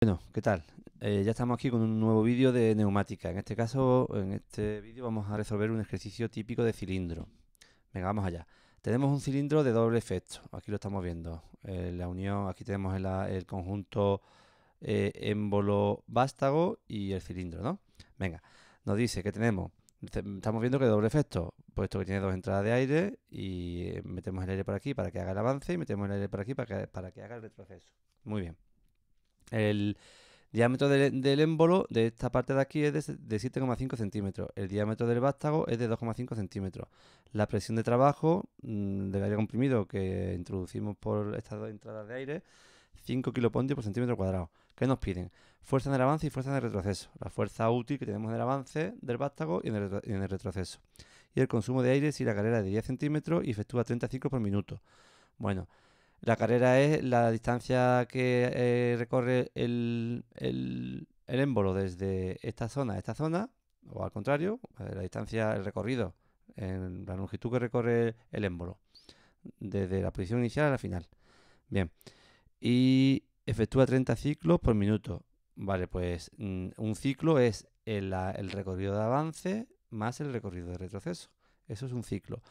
Bueno, ¿qué tal? Eh, ya estamos aquí con un nuevo vídeo de neumática. En este caso, en este vídeo vamos a resolver un ejercicio típico de cilindro. Venga, vamos allá. Tenemos un cilindro de doble efecto. Aquí lo estamos viendo. Eh, la unión, aquí tenemos el, conjunto eh, émbolo vástago y el cilindro, ¿no? Venga, nos dice que tenemos, estamos viendo que doble efecto, puesto que tiene dos entradas de aire y metemos el aire por aquí para que haga el avance y metemos el aire por aquí para que, para que haga el retroceso. Muy bien. El diámetro del, émbolo de esta parte de aquí es de, 7,5 centímetros. El diámetro del vástago es de 2,5 centímetros. La presión de trabajo mm, del aire comprimido que introducimos por estas dos entradas de aire, 5 kilopontios por centímetro cuadrado. ¿Qué nos piden? Fuerza en el avance y fuerza en el retroceso. La fuerza útil que tenemos en el avance del vástago y en el, retroceso. Y el consumo de aire si la carrera es de 10 centímetros y efectúa 35 por minuto. Bueno, la carrera es la distancia que eh, recorre el, el, émbolo desde esta zona a esta zona, o al contrario, la distancia, el recorrido, en la longitud que recorre el émbolo, desde la posición inicial a la final. Bien, y efectúa 30 ciclos por minuto. Vale, pues mm, un ciclo es el, el recorrido de avance más el recorrido de retroceso. Eso es un ciclo.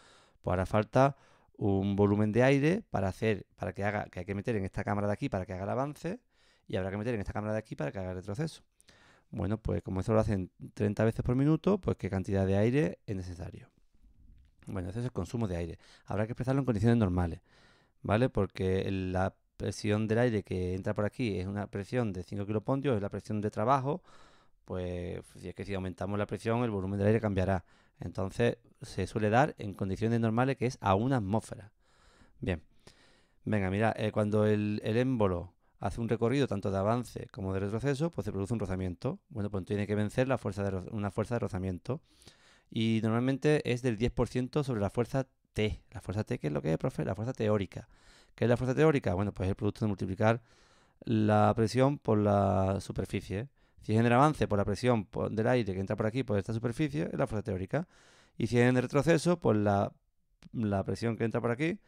Pues hará falta un volumen de aire para hacer, para que haga, que hay que meter en esta cámara de aquí para que haga el avance y habrá que meter en esta cámara de aquí para que haga el retroceso. Bueno, pues como eso lo hacen 30 veces por minuto, pues qué cantidad de aire es necesario. Bueno, ese es el consumo de aire. Habrá que expresarlo en condiciones normales, ¿vale? Porque la presión del aire que entra por aquí es una presión de 5 kilopondios es la presión de trabajo, pues si es que si aumentamos la presión, el volumen del aire cambiará. Entonces se suele dar en condiciones normales que es a una atmósfera. Bien, venga, mira, eh, cuando el, émbolo hace un recorrido tanto de avance como de retroceso, pues se produce un rozamiento. Bueno, pues tiene que vencer la fuerza de una fuerza de rozamiento. Y normalmente es del 10% sobre la fuerza T. ¿La fuerza T qué es lo que es, profe? La fuerza teórica. ¿Qué es la fuerza teórica? Bueno, pues es el producto de multiplicar la presión por la superficie. Si el avance por la presión del aire que entra por aquí, por esta superficie, es la fuerza teórica. Y si en el retroceso, por pues la, presión que entra por aquí,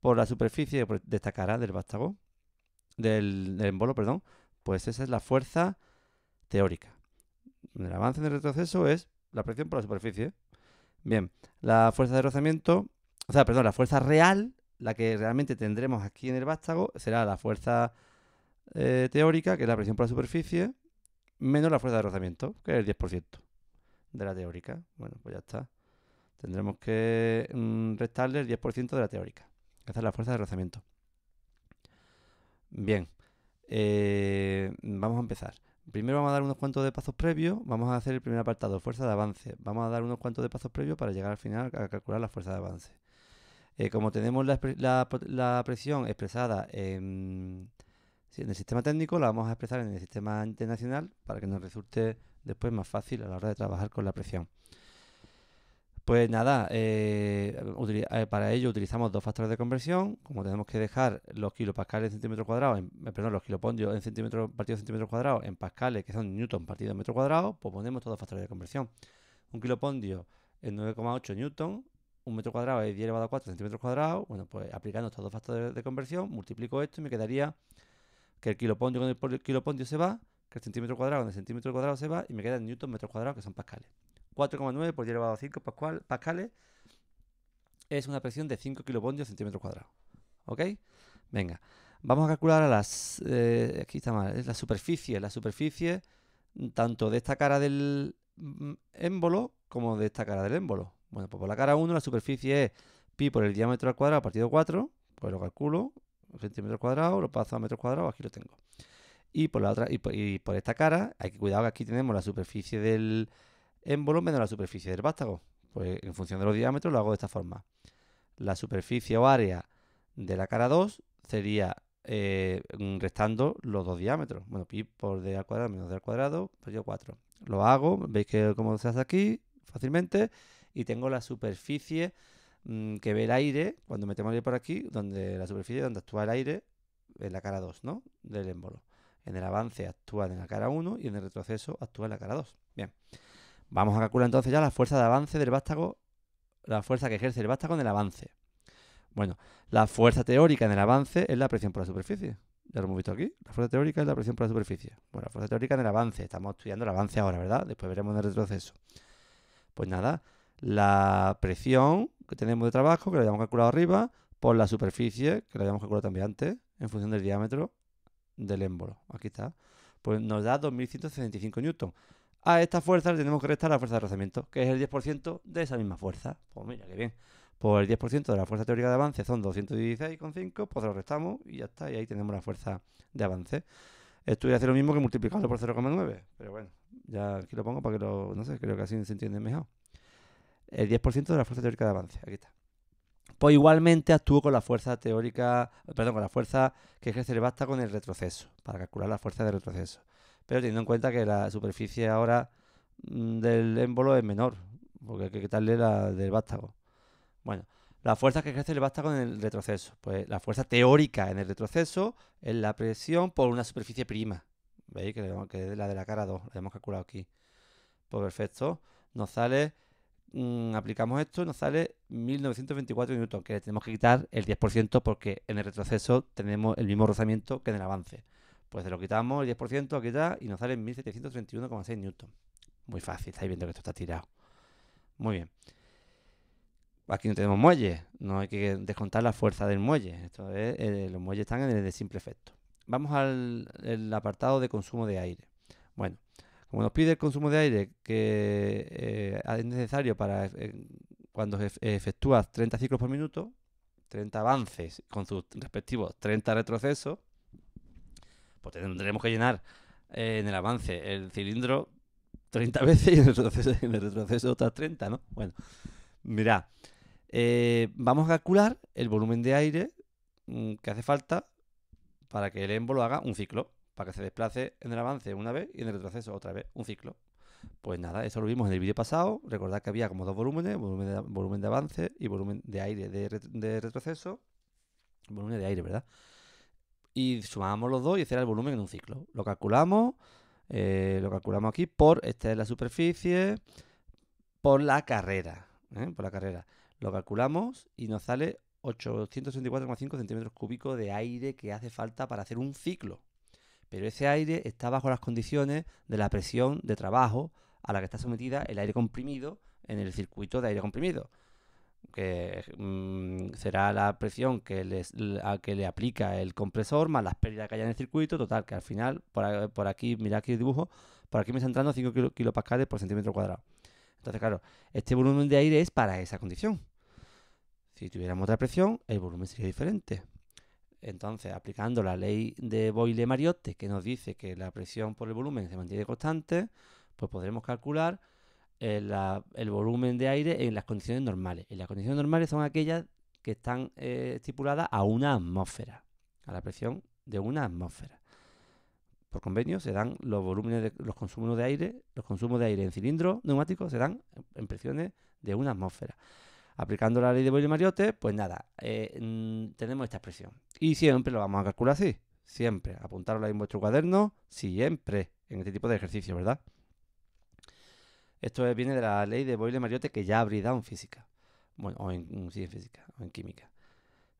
por la superficie pues de esta cara del vástago, del, embolo, perdón, pues esa es la fuerza teórica. El avance el retroceso es la presión por la superficie. Bien, la fuerza de rozamiento, o sea, perdón, la fuerza real, la que realmente tendremos aquí en el vástago, será la fuerza eh, teórica, que es la presión por la superficie, menos la fuerza de rozamiento, que es el 10% de la teórica. Bueno, pues ya está. Tendremos que mm, restarle el 10% de la teórica. Esa es la fuerza de rozamiento. Bien, eh, vamos a empezar. Primero vamos a dar unos cuantos de pasos previos. Vamos a hacer el primer apartado, fuerza de avance. Vamos a dar unos cuantos de pasos previos para llegar al final a calcular la fuerza de avance. Eh, como tenemos la presión expresada en en el sistema técnico la vamos a expresar en el sistema internacional para que nos resulte después más fácil a la hora de trabajar con la presión. Pues nada, eh, eh, para ello utilizamos dos factores de conversión. Como tenemos que dejar los kilopascales en centímetros cuadrados, eh, perdón, los kilopondios en centímetros partidos centímetros cuadrados en pascales, que son newton partido de metro cuadrado, pues ponemos todos los factores de conversión. Un kilopondio es 9,8 newton, un metro cuadrado es 10 elevado a 4 centímetros cuadrados. Bueno, pues aplicando estos dos factores de conversión, multiplico esto y me quedaría que el kilopondio con el kilopondio se va, que el centímetro cuadrado con el centímetro cuadrado se va y me quedan newton metros cuadrado, que son pascales. 4,9 por 10 elevado a 5 pascales es una presión de 5 kilopondios centímetros cuadrado. ¿Ok? Venga, vamos a calcular a las... Eh, aquí está mal, es la superficie, la superficie mm, tanto de esta cara del mm, émbolo como de esta cara del émbolo. Bueno, pues por la cara 1 la superficie es pi por el diámetro al cuadrado partido 4, pues lo calculo centímetro cuadrado, lo paso a metros cuadrados, aquí lo tengo. Y por la otra, y por, esta cara, hay que cuidar que aquí tenemos la superficie del émbolo menos la superficie del vástago. Pues en función de los diámetros lo hago de esta forma. La superficie o área de la cara 2 sería eh, mm, restando los dos diámetros. Bueno, pi por d al cuadrado menos d al cuadrado, pues yo 4. Lo hago, veis que como se hace aquí, fácilmente, y tengo la superficie Mm, que ve el aire, cuando metemos el aire por aquí, donde la superficie donde actúa el aire, en la cara 2, ¿no? Del émbolo. En el avance actúa en la cara 1 y en el retroceso actúa en la cara 2. Bien. Vamos a calcular entonces ya la fuerza de avance del vástago, la fuerza que ejerce el vástago en el avance. Bueno, la fuerza teórica en el avance es la presión por la superficie. Ya lo hemos visto aquí. La fuerza teórica es la presión por la superficie. Bueno, la fuerza teórica en el avance. Estamos estudiando el avance ahora, ¿verdad? Después veremos en el retroceso. Pues nada, la presión que tenemos de trabajo, que lo habíamos calculado arriba, por la superficie, que lo habíamos calculado también antes, en función del diámetro del émbolo. Aquí está. Pues nos da 2165 newton A esta fuerza le tenemos que restar la fuerza de rozamiento, que es el 10% de esa misma fuerza. Pues mira, qué bien. Pues por el 10% de la fuerza teórica de avance son 216,5, pues lo restamos y ya está. Y ahí tenemos la fuerza de avance. Esto voy a hacer lo mismo que multiplicarlo por 0,9. Pero bueno, ya aquí lo pongo para que lo, no sé, creo que así se entiende mejor el 10% de la fuerza teórica de avance. Aquí está. Pues igualmente actúo con la fuerza teórica, perdón, con la fuerza que ejerce el basta con el retroceso, para calcular la fuerza de retroceso. Pero teniendo en cuenta que la superficie ahora mm, del émbolo es menor, porque hay que quitarle la del vástago. Bueno, la fuerza que ejerce el vástago en el retroceso. Pues la fuerza teórica en el retroceso es la presión por una superficie prima. ¿Veis? Que, que es la de la cara 2, la hemos calculado aquí. Pues perfecto, nos sale Mm, aplicamos esto, nos sale 1924 N, que tenemos que quitar el 10% porque en el retroceso tenemos el mismo rozamiento que en el avance. Pues lo quitamos el 10%, aquí está, y nos sale 1731,6 newton. Muy fácil, estáis viendo que esto está tirado. Muy bien. Aquí no tenemos muelle, no hay que descontar la fuerza del muelle. Esto eh, los muelles están en el de simple efecto. Vamos al apartado de consumo de aire. Bueno, como nos pide el consumo de aire que eh, es necesario para eh, cuando efectúas 30 ciclos por minuto, 30 avances con sus respectivos 30 retrocesos, pues tendremos que llenar eh, en el avance el cilindro 30 veces y en el retroceso, en otras 30, ¿no? Bueno, mirad, vamos a calcular el volumen de aire mm, que hace falta para que el émbolo haga un ciclo para que se desplace en el avance una vez y en el retroceso otra vez, un ciclo. Pues nada, eso lo vimos en el vídeo pasado. Recordad que había como dos volúmenes, volumen de, avance y volumen de aire de, retroceso. Volumen de aire, ¿verdad? Y sumamos los dos y ese era el volumen en un ciclo. Lo calculamos, eh, lo calculamos aquí por, esta es la superficie, por la carrera. ¿eh? Por la carrera. Lo calculamos y nos sale 864,5 centímetros cúbicos de aire que hace falta para hacer un ciclo pero ese aire está bajo las condiciones de la presión de trabajo a la que está sometida el aire comprimido en el circuito de aire comprimido, que mm, será la presión que, que le aplica el compresor más las pérdidas que haya en el circuito, total, que al final, por, aquí, mirad aquí el dibujo, por aquí me está entrando 5 kilopascales por centímetro cuadrado. Entonces, claro, este volumen de aire es para esa condición. Si tuviéramos otra presión, el volumen sería diferente. Entonces, aplicando la ley de Boyle-Mariotte, que nos dice que la presión por el volumen se mantiene constante, pues podremos calcular eh, el, volumen de aire en las condiciones normales. Y las condiciones normales son aquellas que están eh, estipuladas a una atmósfera, a la presión de una atmósfera. Por convenio se dan los volúmenes de los consumos de aire, los consumos de aire en cilindro neumático se dan en presiones de una atmósfera. Aplicando la ley de Boyle Mariotte, pues nada, eh, mm, tenemos esta expresión. Y siempre lo vamos a calcular así. Siempre. Apuntarlo en vuestro cuaderno. Siempre. En este tipo de ejercicio, ¿verdad? Esto viene de la ley de Boyle Mariotte que ya ha dado en física. Bueno, o mm, en, física, o en química.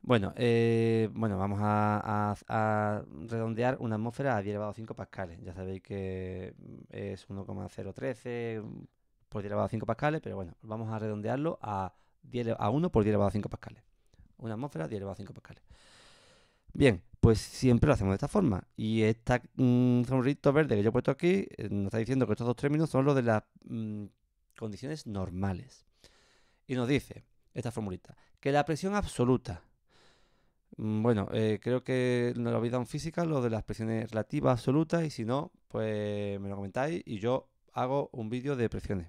Bueno, eh, bueno, vamos a, a, redondear una atmósfera a 10 elevado a 5 pascales. Ya sabéis que mm, es 1,013 por 10 elevado a 5 pascales, pero bueno, vamos a redondearlo a 10 a 1 por 10 elevado a 5 pascales. Una atmósfera, 10 elevado a 5 pascales. Bien, pues siempre lo hacemos de esta forma. Y esta mmm, verde que yo he puesto aquí eh, nos está diciendo que estos dos términos son los de las mm, condiciones normales. Y nos dice esta formulita que la presión absoluta. Mm, bueno, eh, creo que nos lo habéis dado en física, lo de las presiones relativas absolutas, y si no, pues me lo comentáis y yo hago un vídeo de presiones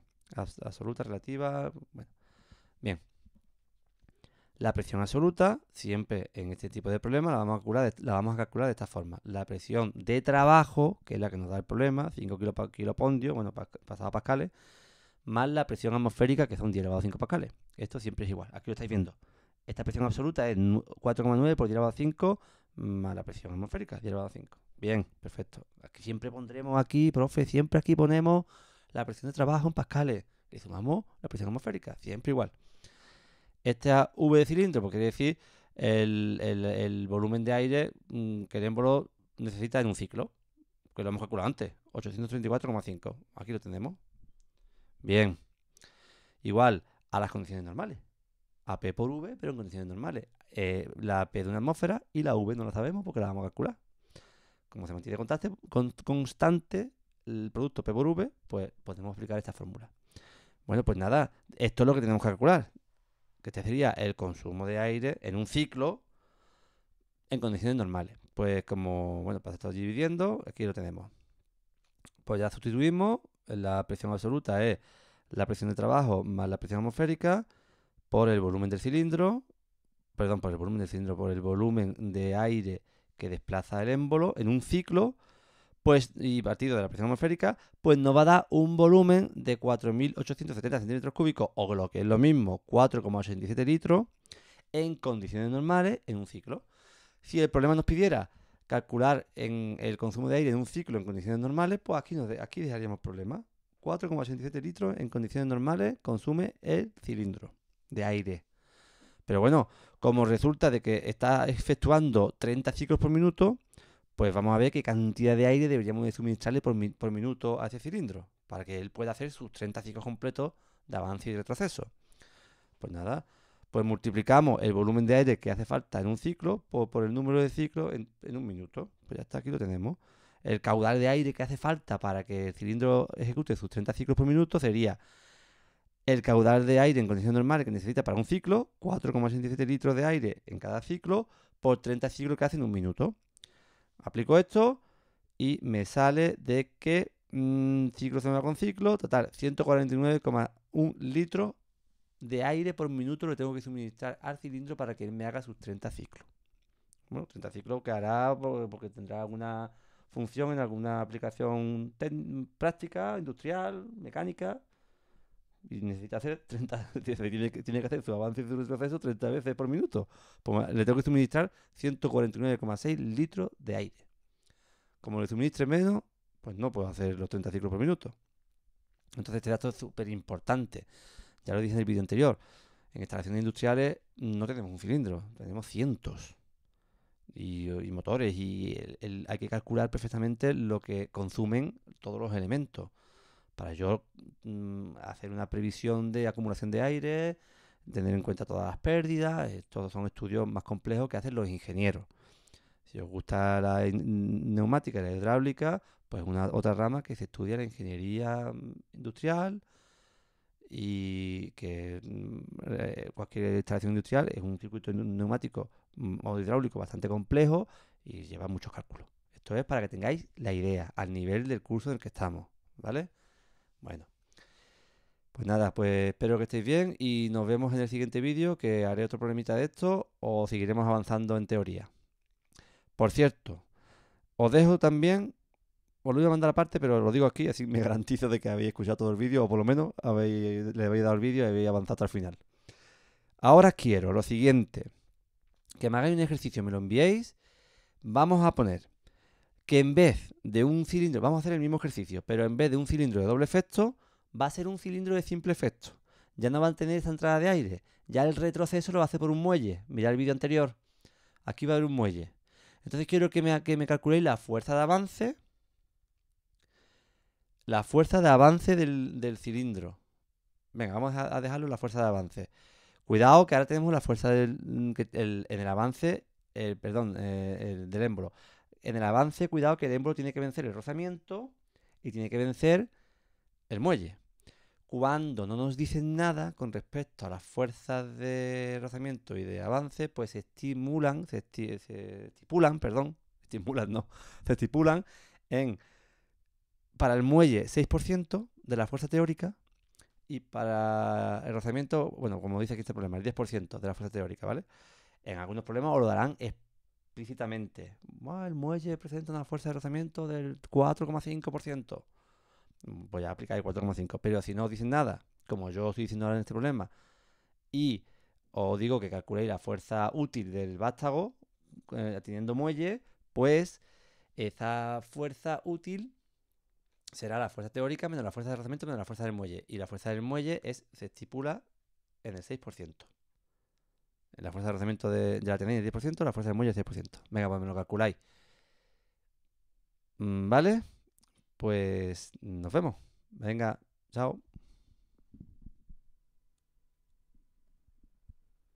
absolutas, relativas. Bueno. Bien. La presión absoluta, siempre en este tipo de problemas, la vamos, a calcular de, esta forma. La presión de trabajo, que es la que nos da el problema, 5 kilopondios, bueno, pasado a pascales, más la presión atmosférica, que son 10 elevado a 5 pascales. Esto siempre es igual, aquí lo estáis viendo. Esta presión absoluta es 4,9 por 10 elevado a 5 más la presión atmosférica, 10 elevado a 5. Bien, perfecto. Aquí siempre pondremos aquí, profe, siempre aquí ponemos la presión de trabajo en pascales. y sumamos la presión atmosférica, siempre igual. Esta V de cilindro, porque quiere decir el, volumen de aire mm, que el émbolo necesita en un ciclo, que lo hemos calculado antes, 834,5. Aquí lo tenemos. Bien. Igual a las condiciones normales. A P por V, pero en condiciones normales. Eh, la P de una atmósfera y la V no la sabemos porque la vamos a calcular. Como se mantiene constante, constante el producto P por V, pues podemos aplicar esta fórmula. Bueno, pues nada, esto es lo que tenemos que calcular que te sería el consumo de aire en un ciclo en condiciones normales. Pues como, bueno, para pues estar dividiendo, aquí lo tenemos. Pues ya sustituimos, la presión absoluta es la presión de trabajo más la presión atmosférica por el volumen del cilindro, perdón, por el volumen del cilindro, por el volumen de aire que desplaza el émbolo en un ciclo pues, y partido de la presión atmosférica, pues nos va a dar un volumen de 4.870 centímetros cúbicos, o lo que es lo mismo, 4,87 litros, en condiciones normales en un ciclo. Si el problema nos pidiera calcular el consumo de aire en un ciclo en condiciones normales, pues aquí, nos de, aquí dejaríamos problema. 4,87 litros en condiciones normales consume el cilindro de aire. Pero bueno, como resulta de que está efectuando 30 ciclos por minuto, pues vamos a ver qué cantidad de aire deberíamos suministrarle por, minuto a ese cilindro, para que él pueda hacer sus 30 ciclos completos de avance y retroceso. Pues nada, pues multiplicamos el volumen de aire que hace falta en un ciclo por, el número de ciclos en, en, un minuto. Pues ya está, aquí lo tenemos. El caudal de aire que hace falta para que el cilindro ejecute sus 30 ciclos por minuto sería el caudal de aire en condición normal que necesita para un ciclo, 4,67 litros de aire en cada ciclo por 30 ciclos que hace en un minuto. Aplico esto y me sale de que mm, ciclo se con ciclo, total, 149,1 litros de aire por minuto lo tengo que suministrar al cilindro para que me haga sus 30 ciclos. Bueno, 30 ciclos que hará porque tendrá alguna función en alguna aplicación práctica, industrial, mecánica, y necesita hacer 30, tiene, que hacer su avance y su retroceso 30 veces por minuto. Pues le tengo que suministrar 149,6 litros de aire. Como le suministre menos, pues no puedo hacer los 30 ciclos por minuto. Entonces este dato es súper importante. Ya lo dije en el vídeo anterior. En instalaciones industriales no tenemos un cilindro, tenemos cientos. Y, motores, y hay que calcular perfectamente lo que consumen todos los elementos para yo mm, hacer una previsión de acumulación de aire, tener en cuenta todas las pérdidas. Eh, todos son estudios más complejos que hacen los ingenieros. Si os gusta la neumática y la hidráulica, pues una otra rama que se estudia la ingeniería mm, industrial y que mm, eh, cualquier instalación industrial es un circuito neumático o hidráulico bastante complejo y lleva muchos cálculos. Esto es para que tengáis la idea al nivel del curso en el que estamos, ¿vale? Bueno. Pues nada, pues espero que estéis bien y nos vemos en el siguiente vídeo que haré otro problemita de esto o seguiremos avanzando en teoría. Por cierto, os dejo también, os lo voy a mandar aparte, pero lo digo aquí, así me garantizo de que habéis escuchado todo el vídeo o por lo menos habéis, le habéis dado el vídeo y habéis avanzado hasta el final. Ahora quiero lo siguiente, que me hagáis un ejercicio, me lo enviéis, vamos a poner que en vez de un cilindro, vamos a hacer el mismo ejercicio, pero en vez de un cilindro de doble efecto, va a ser un cilindro de simple efecto. Ya no va a tener esa entrada de aire, ya el retroceso lo va a hace por un muelle. Mirad el vídeo anterior, aquí va a haber un muelle. Entonces quiero que me, que calculéis la fuerza de avance, la fuerza de avance del, cilindro. Venga, vamos a, dejarlo dejarlo la fuerza de avance. Cuidado que ahora tenemos la fuerza del, en el avance, el, perdón, eh, el, del émbolo en el avance, cuidado que el embolo tiene que vencer el rozamiento y tiene que vencer el muelle. Cuando no nos dicen nada con respecto a las fuerzas de rozamiento y de avance, pues se estimulan, se, se estipulan, perdón, estimulan no, se estipulan en para el muelle 6% de la fuerza teórica y para el rozamiento, bueno, como dice aquí este problema, el 10% de la fuerza teórica, ¿vale? En algunos problemas os lo darán explícitamente. el muelle presenta una fuerza de rozamiento del 4,5%. Mm, voy a aplicar el 4,5%. Pero si no os dicen nada, como yo estoy diciendo ahora en este problema, y os digo que calculéis la fuerza útil del vástago eh, teniendo muelle, pues esa fuerza útil será la fuerza teórica menos la fuerza de rozamiento menos la fuerza del muelle. Y la fuerza del muelle es, se estipula en el 6%. La fuerza de rozamiento de, ya la tenéis es 10%, la fuerza de muelle es 10%. Venga, pues me lo calculáis. Mm, ¿Vale? Pues nos vemos. Venga, chao.